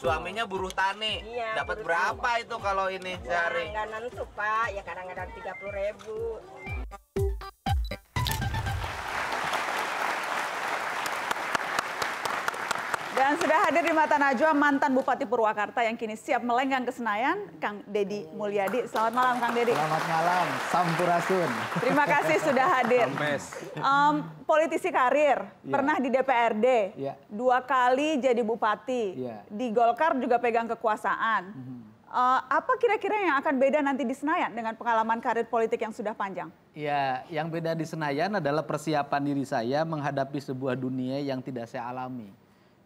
Suaminya buruh tani. Iya, Dapat berapa tani. itu kalau ini sehari? Enggak nentu, Pak. Ya kadang-kadang tiga puluh ribu sudah hadir di Mata Najwa mantan Bupati Purwakarta yang kini siap melenggang ke Senayan, Kang Deddy Mulyadi. Selamat malam Kang Deddy. Selamat malam, Sampurasun. Terima kasih sudah hadir. Um, politisi karir, ya. pernah di DPRD, ya. dua kali jadi Bupati, ya. di Golkar juga pegang kekuasaan. Uh, apa kira-kira yang akan beda nanti di Senayan dengan pengalaman karir politik yang sudah panjang? Ya, yang beda di Senayan adalah persiapan diri saya menghadapi sebuah dunia yang tidak saya alami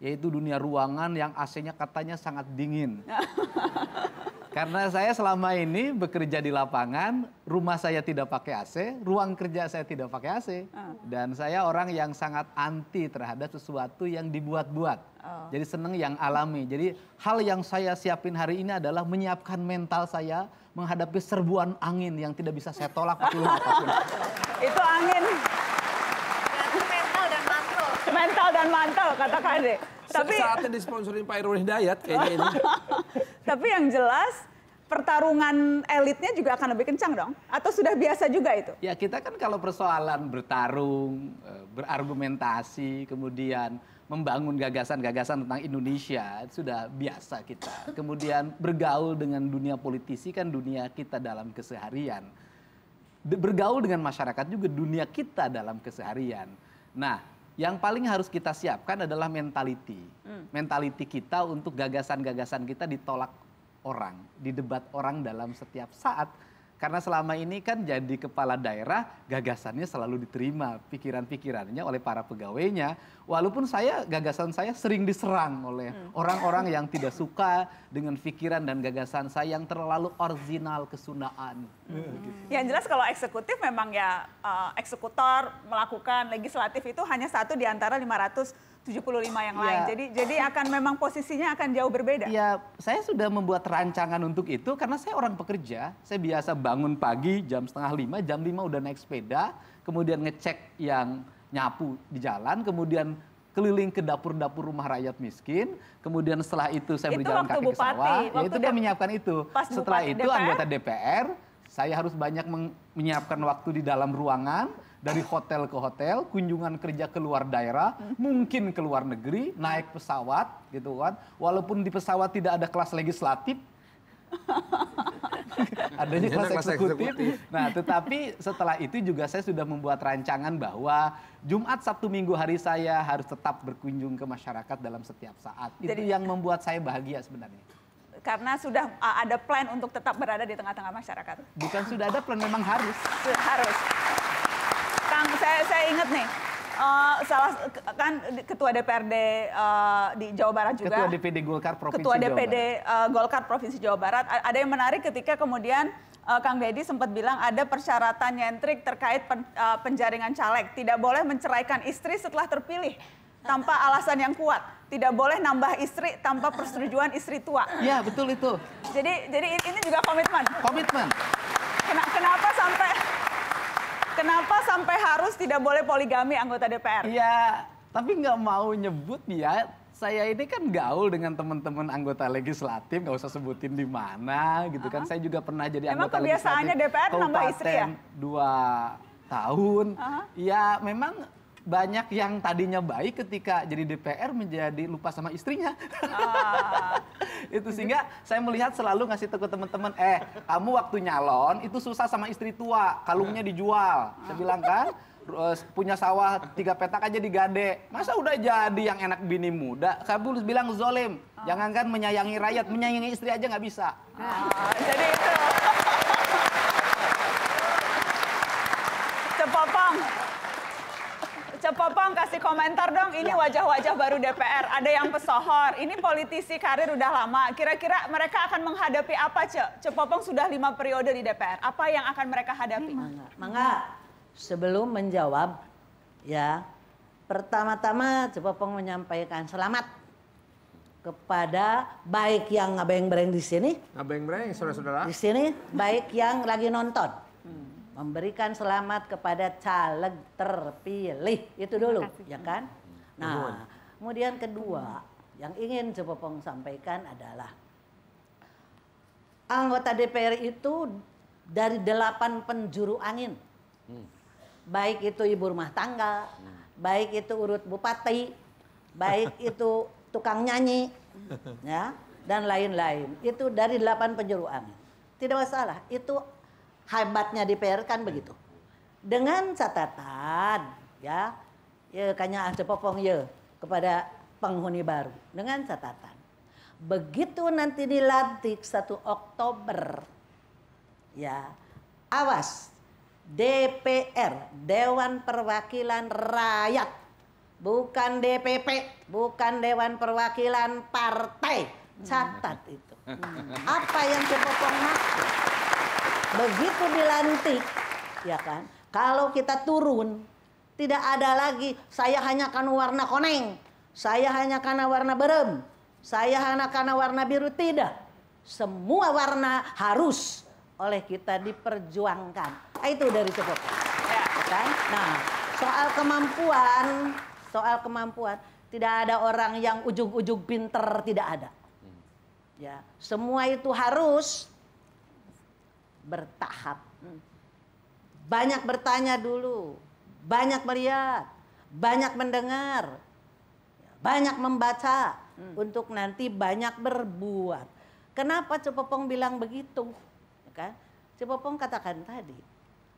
yaitu dunia ruangan yang AC-nya katanya sangat dingin. Karena saya selama ini bekerja di lapangan, rumah saya tidak pakai AC, ruang kerja saya tidak pakai AC. Uh. Dan saya orang yang sangat anti terhadap sesuatu yang dibuat-buat. Oh. Jadi seneng yang alami. Jadi hal yang saya siapin hari ini adalah menyiapkan mental saya menghadapi serbuan angin yang tidak bisa saya tolak Itu angin dan mantel kata Kade. Tapi saatnya sponsorin Pak Irwin Hidayat kayaknya ini. Tapi yang jelas pertarungan elitnya juga akan lebih kencang dong? Atau sudah biasa juga itu? Ya kita kan kalau persoalan bertarung, eh, berargumentasi, kemudian membangun gagasan-gagasan tentang Indonesia sudah biasa kita. Kemudian bergaul dengan dunia politisi kan dunia kita dalam keseharian. Bergaul dengan masyarakat juga dunia kita dalam keseharian. Nah, yang paling harus kita siapkan adalah mentality. Hmm. Mentality kita untuk gagasan-gagasan kita ditolak orang, didebat orang dalam setiap saat karena selama ini kan jadi kepala daerah, gagasannya selalu diterima pikiran-pikirannya oleh para pegawainya. Walaupun saya gagasan saya sering diserang oleh hmm. orang-orang hmm. yang tidak suka dengan pikiran dan gagasan saya yang terlalu original kesunaan Hmm. Gitu. Ya, yang jelas kalau eksekutif memang ya uh, eksekutor melakukan legislatif itu hanya satu di antara 500 75 yang lain. Ya. Jadi jadi akan memang posisinya akan jauh berbeda. Ya, saya sudah membuat rancangan untuk itu karena saya orang pekerja. Saya biasa bangun pagi jam setengah lima, jam lima udah naik sepeda, kemudian ngecek yang nyapu di jalan, kemudian keliling ke dapur-dapur rumah rakyat miskin. Kemudian setelah itu saya itu berjalan kaki bupati, ke sawah. Ya itu dia menyiapkan itu. setelah itu DPR, anggota DPR, saya harus banyak menyiapkan waktu di dalam ruangan dari hotel ke hotel, kunjungan kerja ke luar daerah, mungkin ke luar negeri, naik pesawat gitu kan. Walaupun di pesawat tidak ada kelas legislatif, adanya kelas eksekutif. Nah, tetapi setelah itu juga saya sudah membuat rancangan bahwa Jumat, Sabtu, Minggu hari saya harus tetap berkunjung ke masyarakat dalam setiap saat. Jadi, yang membuat saya bahagia sebenarnya. Karena sudah ada plan untuk tetap berada di tengah-tengah masyarakat. Bukan sudah ada plan, memang harus. Harus saya saya ingat nih. Uh, salah kan ketua DPRD uh, eh, di Jawa Barat juga. Ketua DPD Golkar Provinsi Ketua DPD Jawa Barat. Uh, Golkar Provinsi Jawa Barat. Ada yang menarik ketika kemudian uh, Kang Deddy sempat bilang ada persyaratan nyentrik terkait pen, uh, penjaringan caleg. Tidak boleh menceraikan istri setelah terpilih tanpa alasan yang kuat. Tidak boleh nambah istri tanpa persetujuan istri tua. ya betul itu. Jadi jadi ini juga komitmen. Komitmen. Ken kenapa sampai Kenapa sampai harus tidak boleh poligami anggota DPR? Iya, tapi nggak mau nyebut dia. Saya ini kan gaul dengan teman-teman anggota legislatif, nggak usah sebutin di mana gitu uh kan. -huh. Saya juga pernah jadi memang anggota legislatif. kebiasaannya DPR nambah istri ya? dua tahun. Uh -huh. Ya memang banyak yang tadinya baik ketika jadi DPR menjadi lupa sama istrinya. Ah itu sehingga saya melihat selalu ngasih tahu ke teman-teman eh kamu waktu nyalon itu susah sama istri tua kalungnya dijual saya bilang kan eh, punya sawah tiga petak aja digade. Masa udah jadi yang enak bini muda? harus bilang zolim. jangan Jangankan menyayangi rakyat, menyayangi istri aja nggak bisa. ah, jadi itu. Popong kasih komentar dong, ini ya. wajah-wajah baru DPR, ada yang pesohor, ini politisi karir udah lama, kira-kira mereka akan menghadapi apa Ce? Ce Popong sudah lima periode di DPR, apa yang akan mereka hadapi? Mangga, Mangga sebelum menjawab ya, pertama-tama Ce Popong menyampaikan selamat kepada baik yang abeng-breng di sini. Abeng-breng, saudara-saudara. Di sini, baik yang lagi nonton memberikan selamat kepada caleg terpilih itu dulu ya kan hmm. nah kemudian kedua yang ingin Jepopong sampaikan adalah anggota DPR itu dari delapan penjuru angin hmm. baik itu ibu rumah tangga hmm. baik itu urut bupati baik itu tukang nyanyi ya dan lain-lain itu dari delapan penjuru angin tidak masalah itu hebatnya DPR kan hmm. begitu. Dengan catatan ya, ya kanya popong ya kepada penghuni baru. Dengan catatan. Begitu nanti dilantik 1 Oktober ya, awas DPR Dewan Perwakilan Rakyat bukan DPP, bukan Dewan Perwakilan Partai. Hmm. Catat itu. Hmm. Apa yang cukup maksud? Begitu dilantik, ya kan? Kalau kita turun, tidak ada lagi saya hanya karena warna koneng, saya hanya karena warna berem, saya hanya karena warna biru tidak. Semua warna harus oleh kita diperjuangkan. Ah, itu dari tepuk. Ya. ya. Kan? Nah, soal kemampuan, soal kemampuan, tidak ada orang yang ujung-ujung pinter tidak ada. Hmm. Ya, semua itu harus bertahap. Banyak bertanya dulu, banyak melihat, banyak mendengar, banyak membaca hmm. untuk nanti banyak berbuat. Kenapa Cepopong bilang begitu? Ya kan? Cepopong katakan tadi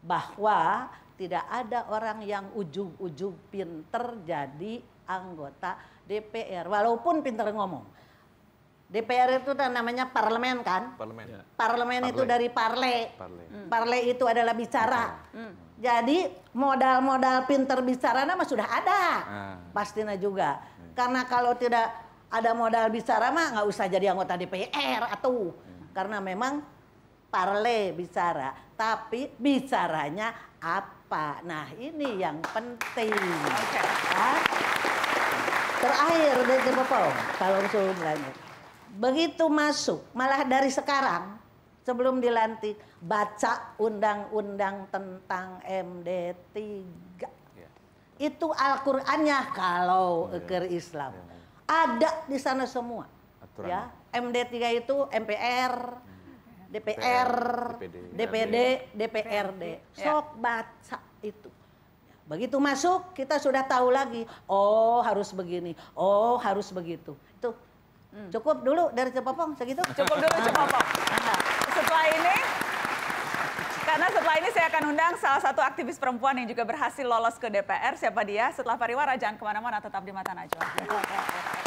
bahwa tidak ada orang yang ujung-ujung pinter jadi anggota DPR walaupun pinter ngomong. DPR itu namanya parlemen kan? Parlemen. Ya. Parlemen parle. itu dari parle. Parle. Hmm. Parle itu adalah bicara. Hmm. Jadi modal-modal pinter bicara nama sudah ada. Ah. Pastinya juga. Hmm. Karena kalau tidak ada modal bicara mah nggak usah jadi anggota DPR atau hmm. karena memang parle bicara, tapi bicaranya apa? Nah, ini yang penting. Okay. Ah. terakhir dari Bapak, kalau sudah lanjut begitu masuk malah dari sekarang sebelum dilantik baca undang-undang tentang MD 3 ya. itu Al-Qur'annya kalau oh, ya. Islam ya. ada di sana semua Aturan. ya MD 3 itu MPR DPR DPD, DPRD sok baca itu begitu masuk kita sudah tahu lagi oh harus begini oh harus begitu tuh Hmm. Cukup dulu dari Cepopong segitu? Cukup dulu Cepopong. Nah, setelah ini karena setelah ini saya akan undang salah satu aktivis perempuan yang juga berhasil lolos ke DPR. Siapa dia? Setelah pariwara jangan kemana-mana tetap di Mata Najwa.